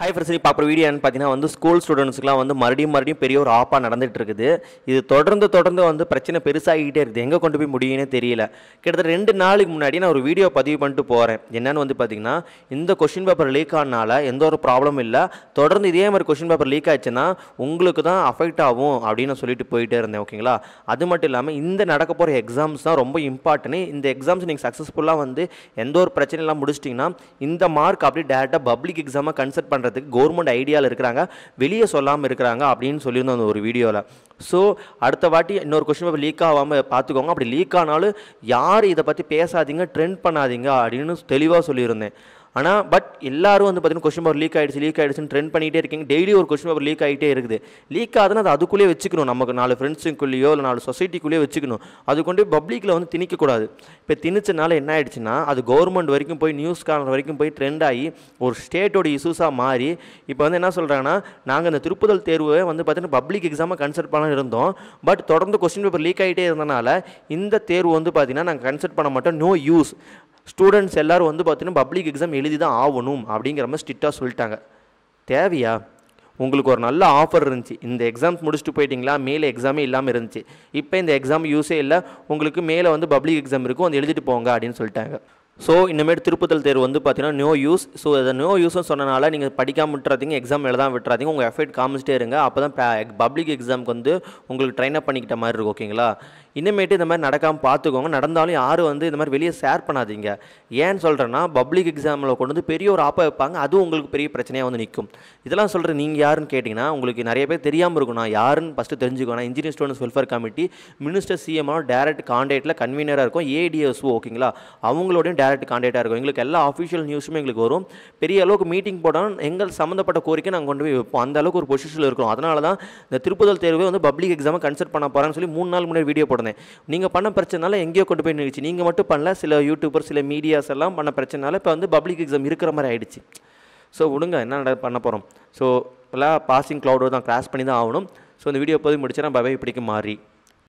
hi friends இப்போ அப்புறம் video என்னன்னு பார்த்தீங்கன்னா வந்து ஸ்கூல் ஸ்டூடெண்ட்ஸ்க்குலாம் வந்து மறுபடியும் மறுபடியும் பெரிய ஒரு ஆப்பாக நடந்துகிட்டு இருக்குது இது தொடர்ந்து தொடர்ந்து வந்து பிரச்சனை பெருசாகிட்டே இருக்குது எங்கே கொண்டு போய் முடியும்னே தெரியல கிட்டத்தட்ட ரெண்டு நாளுக்கு முன்னாடி நான் ஒரு வீடியோ பதிவு பண்ணிட்டு போகிறேன் என்னென்னு வந்து பார்த்தீங்கன்னா இந்த கொஷின் பேப்பர் லீக் ஆனால் எந்த ஒரு ப்ராப்ளமும் இல்லை தொடர்ந்து இதே மாதிரி கொஷின் பேப்பர் லீக் ஆச்சுன்னா உங்களுக்கு தான் அஃபெக்ட் ஆகும் அப்படின்னு நான் சொல்லிட்டு போயிட்டே இருந்தேன் ஓகேங்களா அது மட்டும் இல்லாமல் இந்த நடக்க போகிற எக்ஸாம்ஸ் தான் ரொம்ப இம்பார்ட்டன்ட் இந்த எக்ஸாம்ஸ் நீங்கள் சக்ஸஸ்ஃபுல்லாக வந்து எந்த ஒரு பிரச்சனையெல்லாம் முடிச்சிட்டிங்கன்னா இந்த மார்க் அப்படியே டேரெக்டாக பப்ளிக் எக்ஸாமாக கன்சல்ட் பண்ணுறது பண்ணுறதுக்கு கவர்மெண்ட் ஐடியாவில் இருக்கிறாங்க வெளியே சொல்லாமல் இருக்கிறாங்க அப்படின்னு சொல்லியிருந்தோம் அந்த ஒரு வீடியோவில் ஸோ அடுத்த வாட்டி இன்னொரு கொஷின் பேப்பர் லீக் ஆகாமல் பார்த்துக்கோங்க அப்படி லீக் ஆனாலும் யார் இதை பற்றி பேசாதீங்க ட்ரெண்ட் பண்ணாதீங்க அப்படின்னு தெளிவாக சொல்லியிருந்தேன் ஆனால் பட் எல்லாரும் வந்து பார்த்தீங்கன்னா கொஸ்டின் பேப்பர் லீக் ஆகிடுச்சு லீக் ஆகிடுச்சுன்னு ட்ரெண்ட் பண்ணிகிட்டே இருக்கீங்க டெய்லி ஒரு கொஸ்டின் பேப்பர் லீக் ஆகிட்டே இருக்குது லீக் ஆகுதுன்னு அது அதுக்குள்ளேயே வச்சுக்கணும் நமக்கு நாலு ஃப்ரெண்ட்ஸுக்குள்ளேயோ இல்லை நாலு சொசைட்டிக்குள்ளேயே வச்சுக்கணும் அது கொண்டு பப்ளிக்கில் வந்து திணிக்கக்கூடாது இப்போ திணிச்சனால என்ன ஆகிடுச்சுன்னா அது கவர்மெண்ட் வரைக்கும் போய் நியூஸ் கார்னர் வரைக்கும் போய் ட்ரெண்ட் ஆகி ஒரு ஸ்டேட்டோட இஷ்யூஸாக மாறி இப்போ வந்து என்ன சொல்கிறாங்கன்னா நாங்கள் இந்த திருப்புதல் தேர்வை வந்து பார்த்தீங்கன்னா பப்ளிக் எக்ஸாமாக கன்சல்ட் பண்ணலாம் இருந்தோம் பட் தொடர்ந்து கொஸ்டின் பேப்பர் லீக் ஆகிட்டே இருந்தனால இந்த தேர்வு வந்து பார்த்திங்கன்னா நாங்கள் கன்சல்ட் பண்ண மாட்டோம் நோ யூஸ் ஸ்டூடெண்ட்ஸ் எல்லோரும் வந்து பார்த்திங்கன்னா பப்ளிக் எக்ஸாம் எழுதி தான் ஆகணும் அப்படிங்கிற மாதிரி ஸ்ட்ரிக்டாக சொல்லிட்டாங்க தேவையா உங்களுக்கு ஒரு நல்ல ஆஃபர் இருந்துச்சு இந்த எக்ஸாம்ஸ் முடிச்சுட்டு போயிட்டிங்களா மேலே எக்ஸாமே இல்லாமல் இருந்துச்சு இப்போ இந்த எக்ஸாம் யூஸே இல்லை உங்களுக்கு மேலே வந்து பப்ளிக் எக்ஸாம் இருக்கும் வந்து எழுதிட்டு போங்க அப்படின்னு சொல்லிட்டாங்க ஸோ இனிமேல் திருப்புதல் தேர்வு வந்து பார்த்தீங்கன்னா நோ யூஸ் ஸோ அதை நோ யூஸ்னு சொன்னனால நீங்கள் படிக்காமல் விட்டுறாதீங்க எக்ஸாம் எழுதாமல் விட்டுறாதீங்க உங்கள் எஃபர்ட் காமிச்சிட்டே இருங்க அப்போ தான் பப்ளிக் எக்ஸாமுக்கு வந்து உங்களுக்கு ட்ரைன் அப் பண்ணிக்கிட்ட மாதிரி இருக்கும் ஓகேங்களா இனிமேட்டு இந்த மாதிரி நடக்காமல் பார்த்துக்கோங்க நடந்தாலும் யாரும் வந்து இந்த மாதிரி வெளியே ஷேர் பண்ணாதீங்க ஏன்னு சொல்கிறேன்னா பப்ளிக் எக்ஸாமில் கொண்டு வந்து பெரிய ஒரு ஆப்பாக வைப்பாங்க அதுவும் உங்களுக்கு பெரிய பிரச்சனையாக வந்து நிற்கும் இதெல்லாம் சொல்கிற நீங்கள் யாருன்னு கேட்டிங்கன்னா உங்களுக்கு நிறைய பேர் தெரியாமல் இருக்கும் நான் யாருன்னு ஃபஸ்ட்டு தெரிஞ்சுக்கணும் engineer students welfare committee minister CMR direct காண்டேட்டில் கன்வீனராக இருக்கும் ஏடிஎஸ் ஓகேங்களா அவங்களோடையும் டேரக்ட் காண்டேட்டாக இருக்கும் எங்களுக்கு எல்லா அஃபிஷியல் நியூஸுமே எங்களுக்கு வரும் பெரிய அளவுக்கு மீட்டிங் போட்டாலும் எங்கள் சம்மந்தப்பட்ட கோரிக்கை நாங்கள் கொண்டு போய் வைப்போம் அந்த அளவுக்கு ஒரு பொசிஷனில் இருக்கும் அதனால தான் இந்த திருப்புதல் தேர்வை வந்து பப்ளிக் எக்ஸாமை கன்சல்ட் பண்ண போகிறான்னு சொல்லி மூணு நாள் முன்னாடி வீடியோ போட்டோம் உடனே நீங்கள் பண்ண பிரச்சனால எங்கேயோ கொண்டு போய் நிகழ்ச்சி நீங்கள் மட்டும் பண்ணல சில யூடியூபர் சில மீடியாஸ் எல்லாம் பண்ண பிரச்சனால இப்போ வந்து பப்ளிக் எக்ஸாம் இருக்கிற மாதிரி ஆகிடுச்சு ஸோ விடுங்க என்ன பண்ண போகிறோம் ஸோ இப்போலாம் பாசிங் க்ளவுடோ தான் கிராஸ் பண்ணி தான் ஆகணும் ஸோ இந்த வீடியோ போய் முடிச்சுன்னா பவே இப்படிக்கு மாறி